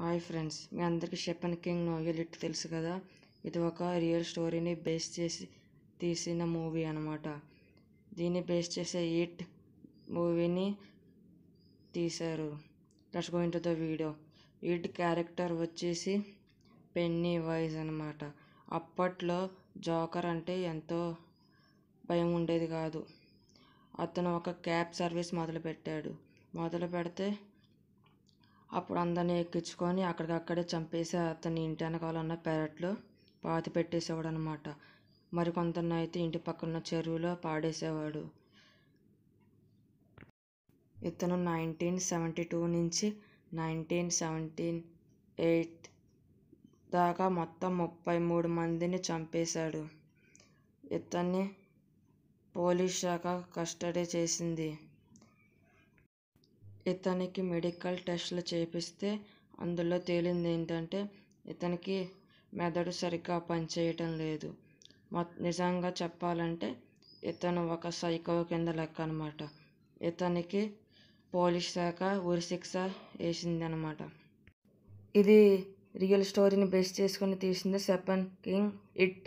hi friends మీ అందరికీ షెపన్ king novel it తెలుసు కదా ఇది ఒక రియల్ స్టోరీని బేస్ చేసి తీసిన మూవీ అనమాట దీన్ని బేస్ చేసే ఇట్ మూవీని తీశారు let's go into the video It character వచ్చేసి పెన్నీ వైజ్ అనమాట అప్పట్లో జోకర్ అంటే ఎంతో భయం ఉండేది కాదు అతను ఒక క్యాబ్ సర్వీస్ మొదలుపెట్టాడు మొదలు పెడితే అప్పుడు అందరిని ఎక్కించుకొని అక్కడికక్కడే చంపేసి అతని ఇంటి వెనకాల ఉన్న పెరట్లో పాతి పెట్టేసేవాడు అనమాట మరి కొందరిని అయితే ఇంటి పక్కన చెరువులో పాడేసేవాడు ఇతను నైన్టీన్ సెవెంటీ టూ నుంచి నైన్టీన్ సెవెంటీన్ ఎయిట్ దాకా మొత్తం ముప్పై మూడు మందిని చంపేశాడు ఇతన్ని పోలీస్ శాఖ కస్టడీ చేసింది ఇతనికి మెడికల్ టెస్టులు చేయిస్తే అందులో తేలింది ఏంటంటే ఇతనికి మెదడు సరిగ్గా పనిచేయటం లేదు నిజంగా చెప్పాలంటే ఇతను ఒక సైకో కింద లెక్క అనమాట ఇతనికి పోలీస్ శాఖ ఉరిశిక్ష వేసింది అనమాట ఇది రియల్ స్టోరీని బేస్ చేసుకుని తీసింది సెపన్ కింగ్ ఇట్